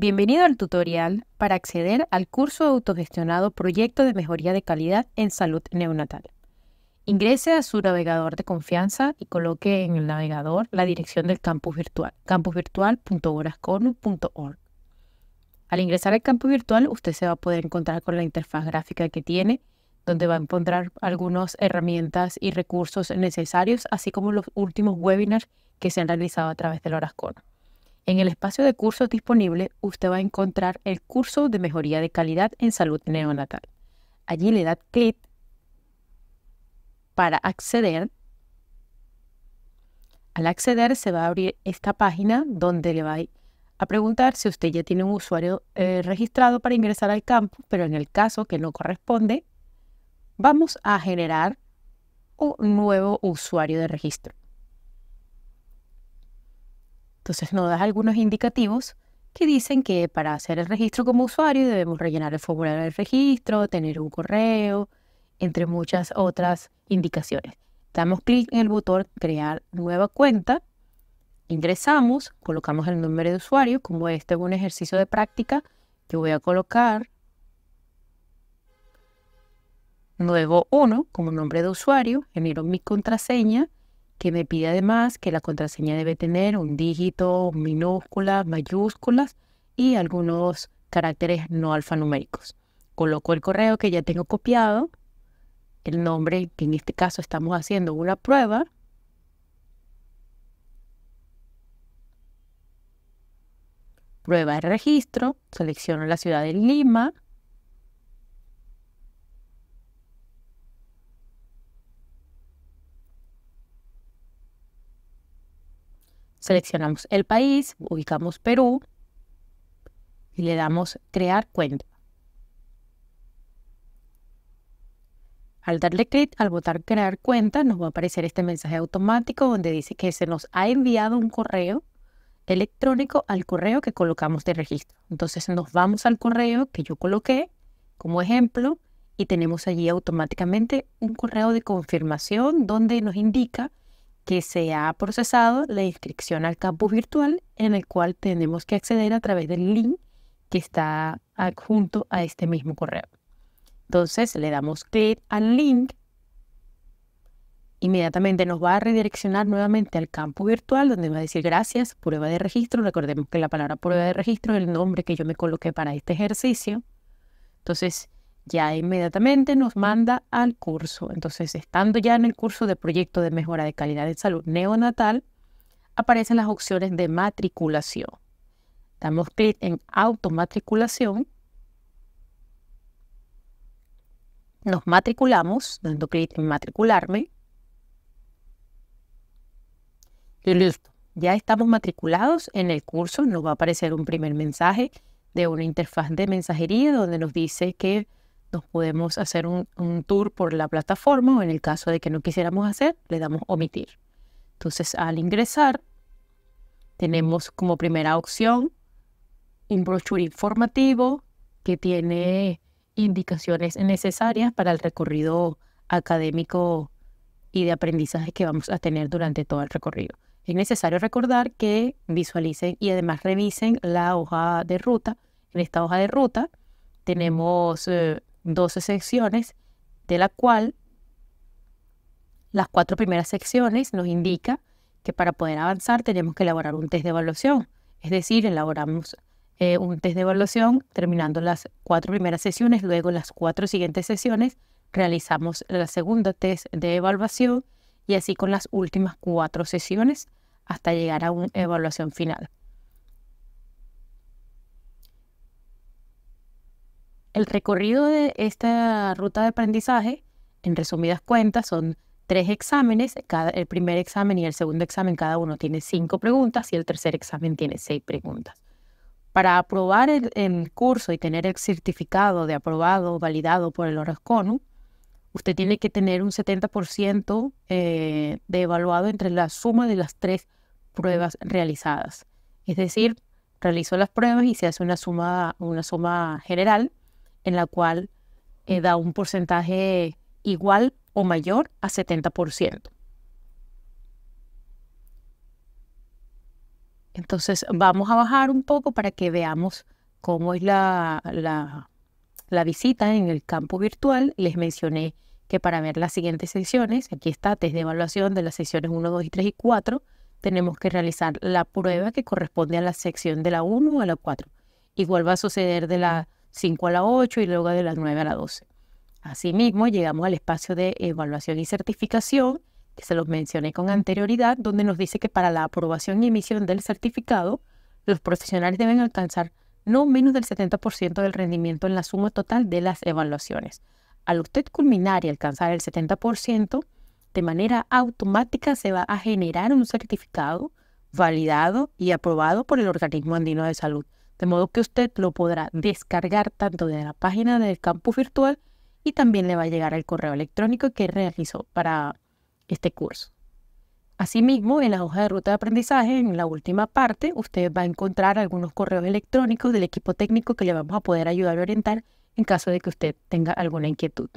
Bienvenido al tutorial para acceder al curso autogestionado Proyecto de Mejoría de Calidad en Salud Neonatal. Ingrese a su navegador de confianza y coloque en el navegador la dirección del campus virtual, campusvirtual.orasconu.org. Al ingresar al campus virtual, usted se va a poder encontrar con la interfaz gráfica que tiene, donde va a encontrar algunas herramientas y recursos necesarios, así como los últimos webinars que se han realizado a través del Horasconu. En el espacio de cursos disponible, usted va a encontrar el curso de mejoría de calidad en salud neonatal. Allí le da clic para acceder. Al acceder se va a abrir esta página donde le va a preguntar si usted ya tiene un usuario eh, registrado para ingresar al campus, pero en el caso que no corresponde, vamos a generar un nuevo usuario de registro. Entonces nos da algunos indicativos que dicen que para hacer el registro como usuario debemos rellenar el formulario del registro, tener un correo, entre muchas otras indicaciones. Damos clic en el botón crear nueva cuenta, ingresamos, colocamos el nombre de usuario, como este es un ejercicio de práctica, yo voy a colocar nuevo 1 como nombre de usuario, genero mi contraseña, que me pide además que la contraseña debe tener un dígito, minúsculas, mayúsculas y algunos caracteres no alfanuméricos. Coloco el correo que ya tengo copiado, el nombre que en este caso estamos haciendo una prueba. Prueba de registro, selecciono la ciudad de Lima, Seleccionamos el país, ubicamos Perú y le damos crear cuenta. Al darle clic, al botar crear cuenta, nos va a aparecer este mensaje automático donde dice que se nos ha enviado un correo electrónico al correo que colocamos de registro. Entonces nos vamos al correo que yo coloqué como ejemplo y tenemos allí automáticamente un correo de confirmación donde nos indica que se ha procesado la inscripción al campus virtual en el cual tenemos que acceder a través del link que está adjunto a este mismo correo. Entonces le damos clic al link. Inmediatamente nos va a redireccionar nuevamente al campo virtual donde va a decir gracias, prueba de registro. Recordemos que la palabra prueba de registro es el nombre que yo me coloqué para este ejercicio. Entonces ya inmediatamente nos manda al curso. Entonces, estando ya en el curso de proyecto de mejora de calidad de salud neonatal, aparecen las opciones de matriculación. Damos clic en automatriculación. Nos matriculamos, dando clic en matricularme. Y listo. Ya estamos matriculados en el curso. Nos va a aparecer un primer mensaje de una interfaz de mensajería donde nos dice que nos podemos hacer un, tour por la plataforma o en el caso de que no quisiéramos hacer, le damos omitir. Entonces al ingresar tenemos como primera opción un brochure informativo que tiene indicaciones necesarias para el recorrido académico y de aprendizaje que vamos a tener durante todo el recorrido. Es necesario recordar que visualicen y además revisen la hoja de ruta. En esta hoja de ruta tenemos eh, 12 secciones, de la cual las cuatro primeras secciones nos indica que para poder avanzar tenemos que elaborar un test de evaluación. Es decir, elaboramos eh, un test de evaluación terminando las cuatro primeras sesiones, luego las cuatro siguientes sesiones realizamos la segunda test de evaluación y así con las últimas cuatro sesiones hasta llegar a una evaluación final. El recorrido de esta ruta de aprendizaje, en resumidas cuentas, son tres exámenes. Cada, el primer examen y el segundo examen, cada uno tiene cinco preguntas y el tercer examen tiene seis preguntas. Para aprobar el, curso y tener el certificado de aprobado validado por el Orasconu, usted tiene que tener un 70% eh, de evaluado entre la suma de las tres pruebas realizadas. Es decir, realizó las pruebas y se hace una suma, una suma general en la cual eh, da un porcentaje igual o mayor a 70%. Entonces vamos a bajar un poco para que veamos cómo es la, visita en el campo virtual. Les mencioné que para ver las siguientes sesiones, aquí está, test de evaluación de las sesiones 1, 2 y 3 y 4, tenemos que realizar la prueba que corresponde a la sección de la 1 a la 4. Igual va a suceder de la 5 a la 8 y luego de las 9 a la 12. Asimismo, llegamos al espacio de evaluación y certificación, que se los mencioné con anterioridad, donde nos dice que para la aprobación y emisión del certificado, los profesionales deben alcanzar no menos del 70% del rendimiento en la suma total de las evaluaciones. Al usted culminar y alcanzar el 70%, de manera automática se va a generar un certificado validado y aprobado por el Organismo Andino de Salud de modo que usted lo podrá mm. descargar tanto de la página del campus virtual y también le va a llegar el correo electrónico que realizó para este curso. Asimismo, en la hoja de ruta de aprendizaje, en la última parte, usted va a encontrar algunos correos electrónicos del equipo técnico que le vamos a poder ayudar a orientar en caso de que usted tenga alguna inquietud.